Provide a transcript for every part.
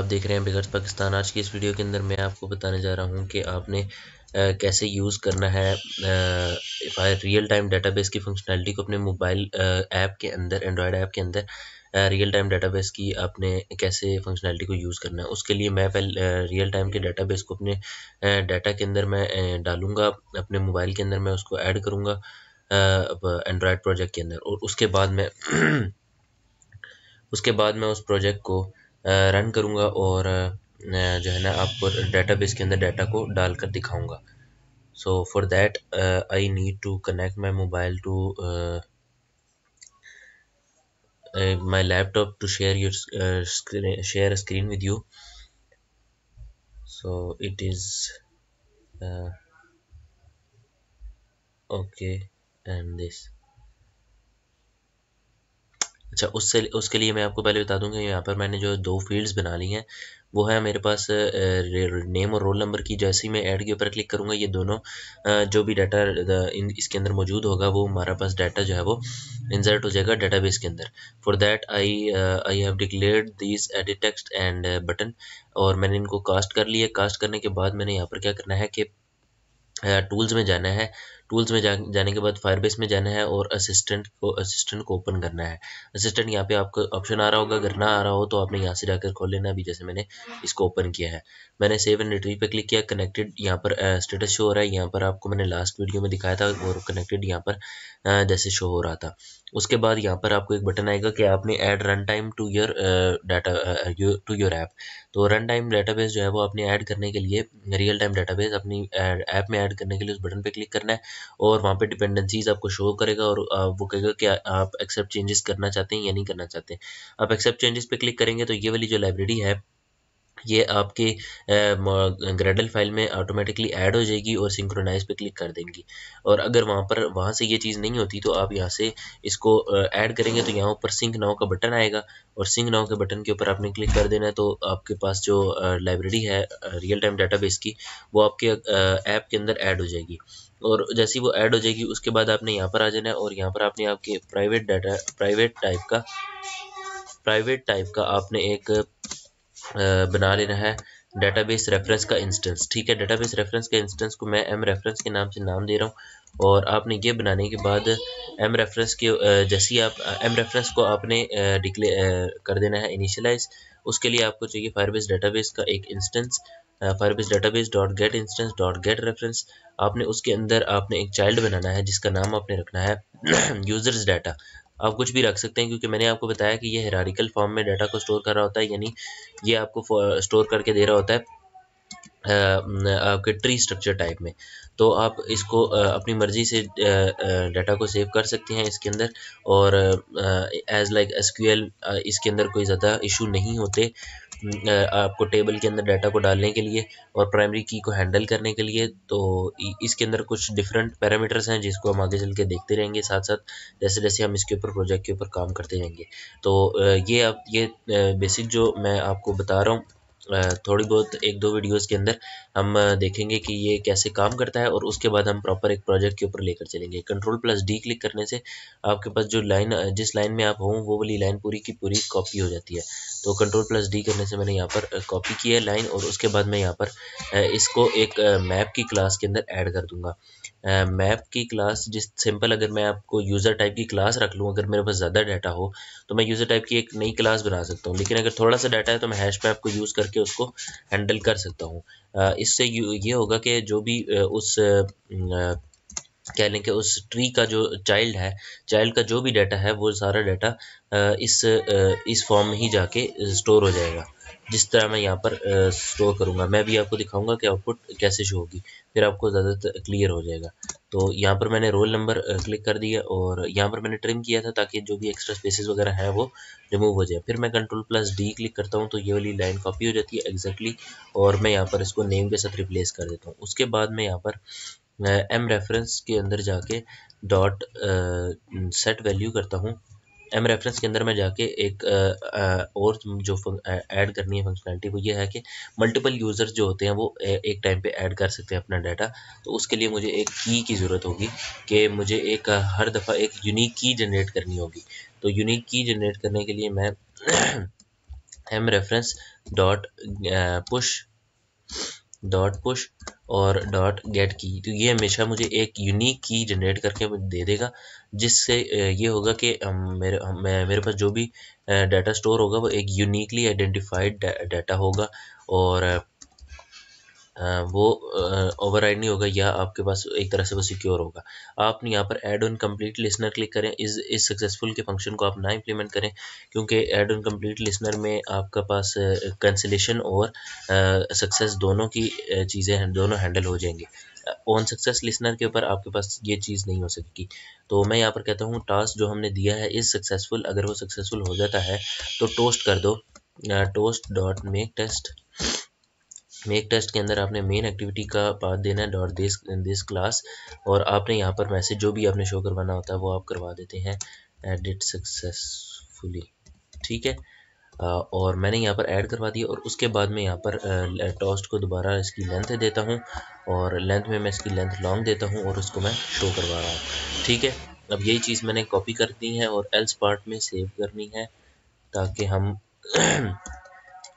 आप देख रहे हैं बिगर्स पाकिस्तान आज की इस वीडियो के अंदर मैं आपको बताने जा रहा हूं कि आपने आ, कैसे यूज़ करना है रियल टाइम डेटाबेस की फंक्शनैलिटी को अपने मोबाइल ऐप के अंदर एंड्रॉयड ऐप के अंदर रियल टाइम डेटाबेस की आपने कैसे फंक्शनैलिटी को यूज़ करना है उसके लिए मैं पहले रियल टाइम के डेटाबेस को अपने डाटा के अंदर मैं डालूँगा अपने मोबाइल के अंदर मैं उसको ऐड करूँगा एंड्रॉयड प्रोजेक्ट के अंदर और उसके बाद मैं उसके बाद मैं उस प्रोजेक्ट को रन करूँगा और जो है ना आपको डेटाबेस के अंदर डाटा को डालकर दिखाऊँगा so for that I need to connect my mobile to my laptop to share your share screen with you so it is okay and this अच्छा उससे उसके लिए मैं आपको पहले बता दूंगा यहाँ पर मैंने जो दो फील्ड्स बना ली हैं वो है मेरे पास नेम और रोल नंबर की जैसे ही मैं ऐड के ऊपर क्लिक करूँगा ये दोनों जो भी डाटा इसके अंदर मौजूद होगा वो हमारा पास डाटा जो है वो इंसर्ट हो जाएगा बेस के अंदर for that I I have declared this edit text and button और मैंने इनको कास्ट कर लिया कास्ट करने के बाद मैंने यहाँ पर क्या करना है कि टूल्स में जाना है टूल्स में जा, जाने के बाद फायरबेस में जाना है और असिस्टेंट को असिस्टेंट को ओपन करना है असिस्टेंट यहाँ पे आपको ऑप्शन आ रहा होगा अगर ना आ रहा हो तो आपने यहाँ से जाकर खोल लेना अभी जैसे मैंने इसको ओपन किया है मैंने सेव एंड रिट्री पे क्लिक किया कनेक्टेड यहाँ पर स्टेटस शो हो रहा है यहाँ पर आपको मैंने लास्ट वीडियो में दिखाया था और कनेक्टेड यहाँ पर जैसे शो हो रहा था उसके बाद यहाँ पर आपको एक बटन आएगा कि आपने add run time to your data to your app तो रन टाइम डेटाबेस जो है वो आपने ऐड करने के लिए रियल टाइम डेटाबेस अपनी ऐप में ऐड करने के लिए उस बटन पे क्लिक करना है और वहाँ पे डिपेंडेंसीज आपको शो करेगा और वो कहेगा कि आप एक्सेप्ट चेंजेस करना चाहते हैं या नहीं करना चाहते आप एक्सेप्ट चेंजेस पे क्लिक करेंगे तो ये वाली जो लाइब्रेरी है ये आपके ग्रेडल फाइल में ऑटोमेटिकली ऐड हो जाएगी और सिंक्रोनाइज पे क्लिक कर देंगी और अगर वहाँ पर वहाँ से ये चीज़ नहीं होती तो आप यहाँ से इसको ऐड करेंगे तो यहाँ ऊपर सिंक नाव का बटन आएगा और सिंक नाव के बटन के ऊपर आपने क्लिक कर देना है तो आपके पास जो लाइब्रेरी है रियल टाइम डाटा की वो आपके ऐप के अंदर ऐड हो जाएगी और जैसे वो ऐड हो जाएगी उसके बाद आपने यहाँ पर आ जाना है और यहाँ पर आपने आपके प्राइवेट डाटा प्राइवेट टाइप का प्राइवेट टाइप का आपने एक बना लेना है डेटाबेस रेफरेंस का इंस्टेंस ठीक है डेटाबेस रेफरेंस का इंस्टेंस को मैं एम रेफरेंस के नाम से नाम दे रहा हूँ और आपने ये बनाने के बाद एम रेफरेंस के जैसे ही आप एम रेफरेंस को आपने डिक्ले कर देना है इनिशियलाइज उसके लिए आपको चाहिए फायरबेस डेटाबेस का एक instance firebase database dot get instance dot get reference आपने उसके अंदर आपने एक चाइल्ड बनाना है जिसका नाम आपने रखना है यूजर्स डाटा आप कुछ भी रख सकते हैं क्योंकि मैंने आपको बताया कि ये हेरारिकल फॉर्म में डाटा को स्टोर कर रहा होता है यानी ये आपको स्टोर करके दे रहा होता है आपके ट्री स्ट्रक्चर टाइप में तो आप इसको अपनी मर्जी से डाटा को सेव कर सकते हैं इसके अंदर और एज लाइक एस इसके अंदर कोई ज़्यादा इशू नहीं होते आपको टेबल के अंदर डाटा को डालने के लिए और प्राइमरी की को हैंडल करने के लिए तो इसके अंदर कुछ डिफरेंट पैरामीटर्स हैं जिसको हम आगे चल के देखते रहेंगे साथ साथ जैसे जैसे हम इसके ऊपर प्रोजेक्ट के ऊपर काम करते जाएंगे तो ये आप ये बेसिक जो मैं आपको बता रहा हूँ थोड़ी बहुत एक दो वीडियोस के अंदर हम देखेंगे कि ये कैसे काम करता है और उसके बाद हम प्रॉपर एक प्रोजेक्ट के ऊपर लेकर चलेंगे कंट्रोल प्लस डी क्लिक करने से आपके पास जो लाइन जिस लाइन में आप हों वो वाली लाइन पूरी की पूरी कॉपी हो जाती है तो कंट्रोल प्लस डी करने से मैंने यहाँ पर कॉपी किया है लाइन और उसके बाद मैं यहाँ पर इसको एक मैप की क्लास के अंदर ऐड कर दूँगा मैप की क्लास जिस सिंपल अगर मैं आपको यूज़र टाइप की क्लास रख लूँ अगर मेरे पास ज़्यादा डाटा हो तो मैं यूज़र टाइप की एक नई क्लास बना सकता हूँ लेकिन अगर थोड़ा सा डाटा है तो मैं हैश मैप को यूज़ करके उसको हैंडल कर सकता हूँ इससे ये होगा कि जो भी उस कह लें कि उस ट्री का जो चाइल्ड है चाइल्ड का जो भी डाटा है वो सारा डाटा इस इस फॉर्म में ही जाके स्टोर हो जाएगा जिस तरह मैं यहाँ पर स्टोर करूँगा मैं भी आपको दिखाऊंगा कि आउटपुट कैसे शो होगी फिर आपको ज़्यादा क्लियर हो जाएगा तो यहाँ पर मैंने रोल नंबर क्लिक कर दिया और यहाँ पर मैंने ट्रिम किया था ताकि जो भी एक्स्ट्रा स्पेसेस वगैरह है वो रिमूव हो जाए फिर मैं कंट्रोल प्लस डी क्लिक करता हूँ तो ये वाली लाइन कॉपी हो जाती है एग्जैक्टली exactly, और मैं यहाँ पर इसको नेम के साथ रिप्लेस कर देता हूँ उसके बाद मैं यहाँ पर एम रेफरेंस के अंदर जाके डॉट सेट वैल्यू करता हूँ एम रेफरेंस के अंदर मैं जाके एक आ, आ, और जो ऐड करनी है फंक्शनैलिटी वो ये है कि मल्टीपल यूज़र्स जो होते हैं वो ए, एक टाइम पे ऐड कर सकते हैं अपना डाटा तो उसके लिए मुझे एक की की ज़रूरत होगी कि मुझे एक हर दफ़ा एक यूनिक की जनरेट करनी होगी तो यूनिक की जनरेट करने के लिए मैं M reference dot push dot push और डॉट गेट की तो ये हमेशा मुझे एक यूनिक की जनरेट करके दे देगा जिससे ये होगा कि मेरे मेरे पास जो भी डाटा स्टोर होगा वो एक यूनिकली आइडेंटिफाइड डाटा होगा और वो ओवर नहीं होगा या आपके पास एक तरह से वो सिक्योर होगा आपने यहाँ पर add on complete listener click करें इस इस सक्सेसफुल के फंक्शन को आप ना इंप्लीमेंट करें क्योंकि एड ऑन कम्प्लीट लिसनर में आपका पास कंसलेशन और सक्सेस दोनों की चीज़ें दोनों हैंडल हो जाएंगे ऑन सक्सेस लिसनर के ऊपर आपके पास ये चीज़ नहीं हो सकेगी तो मैं यहाँ पर कहता हूँ टास्क जो हमने दिया है इस सक्सेसफुल अगर वो सक्सेसफुल हो जाता है तो टोस्ट कर दो toast dot make text make text के अंदर आपने मेन एक्टिविटी का पाथ देना है डॉट दिस दिस क्लास और आपने यहाँ पर मैसेज जो भी आपने शो करवाना होता है वो आप करवा देते हैं एडिट सक्सेसफुली ठीक है और मैंने यहाँ पर ऐड करवा दिया और उसके बाद मैं यहाँ पर टॉस्ट को दोबारा इसकी लेंथ देता हूँ और लेंथ में मैं इसकी लेंथ लॉन्ग देता हूँ और उसको मैं शो करवा रहा हूँ ठीक है अब यही चीज़ मैंने कॉपी करनी है और एल्स पार्ट में सेव करनी है ताकि हम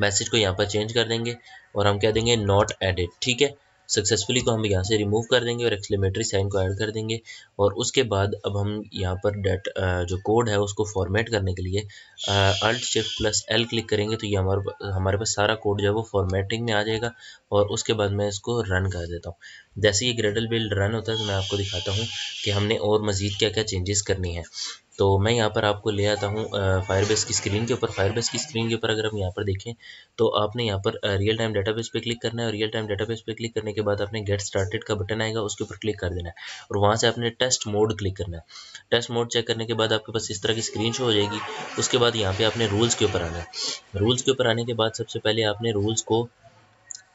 मैसेज को यहाँ पर चेंज कर देंगे और हम क्या देंगे नॉट एडिट ठीक है सक्सेसफुली को हम यहाँ से रिमूव कर देंगे और एक्सलेमेटरी साइन को ऐड कर देंगे और उसके बाद अब हम यहाँ पर डेट जो कोड है उसको फॉर्मेट करने के लिए alt shift plus L click करेंगे तो ये हमारे हमारे पास सारा कोड जो है वो फॉर्मेटिंग में आ जाएगा और उसके बाद मैं इसको रन कर देता हूँ जैसे ये ग्रेडल बिल्ड रन होता है तो मैं आपको दिखाता हूँ कि हमने और मज़ीद क्या क्या चेंजेस करनी है तो मैं यहाँ पर आपको ले आता हूँ फायरबेस की स्क्रीन के ऊपर फायरबेस की स्क्रीन के ऊपर अगर हम यहाँ पर देखें तो आपने यहाँ पर रियल टाइम डेटाबेस पे क्लिक करना है और रियल टाइम डेटाबेस पे क्लिक करने के बाद आपने गेट स्टार्टेड का बटन आएगा उसके ऊपर क्लिक कर देना है और वहाँ से आपने टेस्ट मोड क्लिक करना है टेस्ट मोड चेक करने के बाद आपके पास इस तरह की स्क्रीन शो हो जाएगी उसके बाद यहाँ पर आपने रूल्स के ऊपर आना है रूल्स के ऊपर आने के बाद सबसे पहले आपने रूल्स को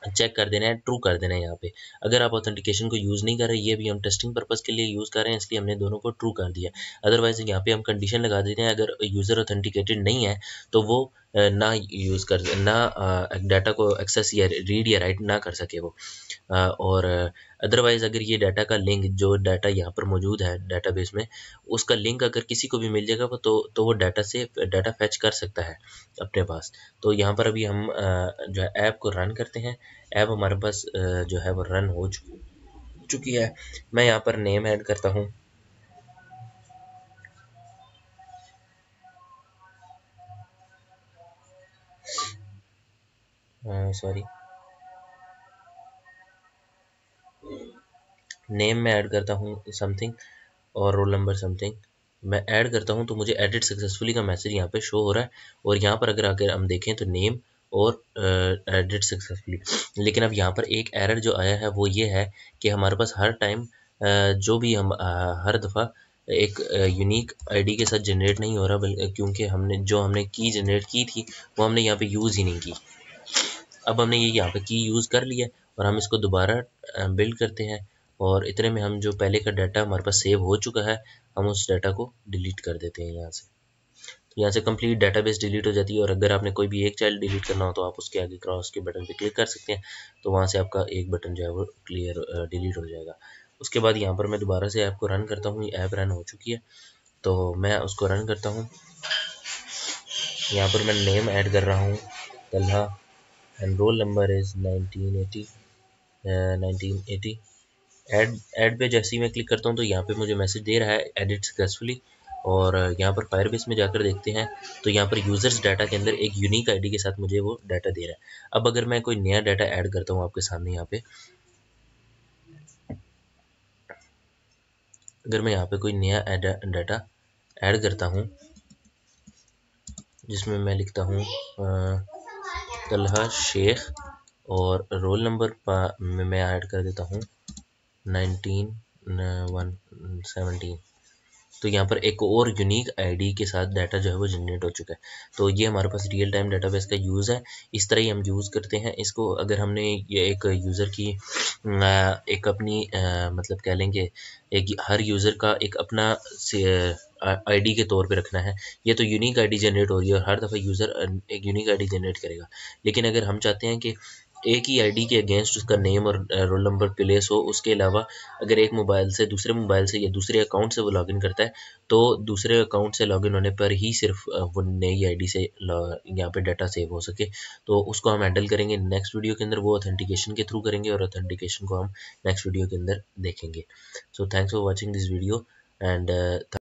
चेक कर देना है ट्रू कर देना है यहाँ पे अगर आप ऑथेंटिकेशन को यूज़ नहीं कर रहे ये भी हम टेस्टिंग पर्पज़ के लिए यूज़ कर रहे हैं इसलिए हमने दोनों को ट्रू कर दिया अदरवाइज यहाँ पे हम कंडीशन लगा देते हैं अगर यूज़र ऑथेंटिकेटेड नहीं है तो वो ना यूज़ कर ना डाटा को एक्सेस या रीड या राइट ना कर सके वो और अदरवाइज़ अगर ये डाटा का लिंक जो डाटा यहाँ पर मौजूद है डाटाबेस में उसका लिंक अगर किसी को भी मिल जाएगा वो तो तो वो डाटा से डाटा फैच कर सकता है अपने पास तो यहाँ पर अभी हम जो है ऐप को रन करते हैं ऐप हमारे पास जो है वो रन हो चुकी है मैं यहाँ पर नेम ऐड करता हूँ सॉरी नेम में ऐड करता हूँ समथिंग और रोल नंबर समथिंग मैं ऐड करता हूँ तो मुझे एडिट सक्सेसफुली का मैसेज यहाँ पे शो हो रहा है और यहाँ पर अगर अगर हम देखें तो नेम और एडिट uh, सक्सेसफुली लेकिन अब यहाँ पर एक एरर जो आया है वो ये है कि हमारे पास हर टाइम uh, जो भी हम uh, हर दफ़ा एक यूनिक आईडी के साथ जनरेट नहीं हो रहा क्योंकि हमने जो हमने की जनरेट की थी वो हमने यहाँ पे यूज़ ही नहीं की अब हमने ये यहाँ पे की यूज़ कर लिया और हम इसको दोबारा बिल्ड करते हैं और इतने में हम जो पहले का डाटा हमारे पास सेव हो चुका है हम उस डाटा को डिलीट कर देते हैं यहाँ से तो यहाँ से कंप्लीट बेस डिलीट हो जाती है और अगर आपने कोई भी एक चाइल्ड डिलीट करना हो तो आप उसके आगे क्रॉस के बटन पर क्लिक कर सकते हैं तो वहाँ से आपका एक बटन जो है वो क्लियर डिलीट हो जाएगा उसके बाद यहाँ पर मैं दोबारा से ऐप को रन करता हूँ ऐप रन हो चुकी है तो मैं उसको रन करता हूँ यहाँ पर मैं नेम ऐड कर रहा हूँ Talha and roll number is 1980 uh, 1980 add add पे जैसे ही मैं क्लिक करता हूँ तो यहाँ पे मुझे मैसेज दे रहा है एडिट सक्सेसफुली और uh, यहाँ पर फायरबेस में जाकर देखते हैं तो यहाँ पर यूज़र्स डाटा के अंदर एक यूनिक आईडी के साथ मुझे वो डाटा दे रहा है अब अगर मैं कोई नया डाटा ऐड करता हूँ आपके सामने यहाँ पे अगर मैं यहाँ पे कोई नया डाटा ऐड करता हूँ जिसमें मैं लिखता हूँ uh, तलहा शेख और रोल नंबर में मैं ऐड कर देता हूँ नाइनटीन वन सेवनटीन तो यहाँ पर एक और यूनिक आई के साथ डाटा जो है वो जनरेट हो चुका है तो ये हमारे पास रियल टाइम डाटा का यूज़ है इस तरह ही हम यूज़ करते हैं इसको अगर हमने ये एक यूज़र की एक अपनी मतलब कह लेंगे एक हर यूज़र का एक अपना आईडी के तौर पे रखना है ये तो यूनिक आईडी जनरेट हो रही है और हर दफ़ा यूज़र एक यूनिक आईडी जनरेट करेगा लेकिन अगर हम चाहते हैं कि एक ही आईडी के अगेंस्ट उसका नेम और रोल नंबर प्लेस हो उसके अलावा अगर एक मोबाइल से दूसरे मोबाइल से या दूसरे अकाउंट से वो लॉगिन करता है तो दूसरे अकाउंट से लॉगिन होने पर ही सिर्फ uh, वो नई आईडी से uh, यहाँ पे डाटा सेव हो सके तो उसको हम हैंडल करेंगे नेक्स्ट वीडियो के अंदर वो ऑथेंटिकेशन के थ्रू करेंगे और ऑथेंटिकेशन को हम नेक्स्ट वीडियो के अंदर देखेंगे so thanks for watching this video and